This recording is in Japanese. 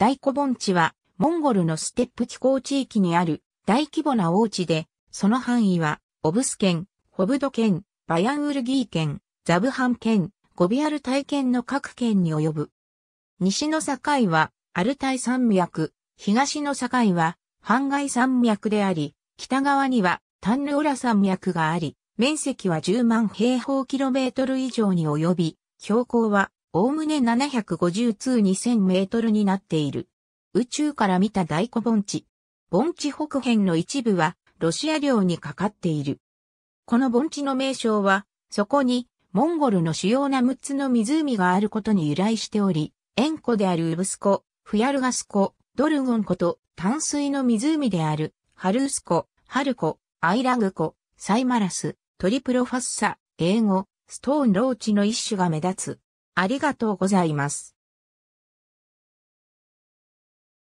大古盆地は、モンゴルのステップ気候地域にある大規模な王地で、その範囲は、オブス県、ホブド県、バヤンウルギー県、ザブハン県、ゴビアルタイ県の各県に及ぶ。西の境は、アルタイ山脈、東の境は、ハンガイ山脈であり、北側には、タンルオラ山脈があり、面積は10万平方キロメートル以上に及び、標高はおおむね750通2000メートルになっている。宇宙から見た大古盆地。盆地北辺の一部は、ロシア領にかかっている。この盆地の名称は、そこに、モンゴルの主要な6つの湖があることに由来しており、塩湖であるウブス湖、フヤルガス湖、ドルゴン湖と淡水の湖である、ハルース湖、ハル湖、アイラグ湖、サイマラス、トリプロファッサ、英語、ストーンローチの一種が目立つ。ありがとうございます。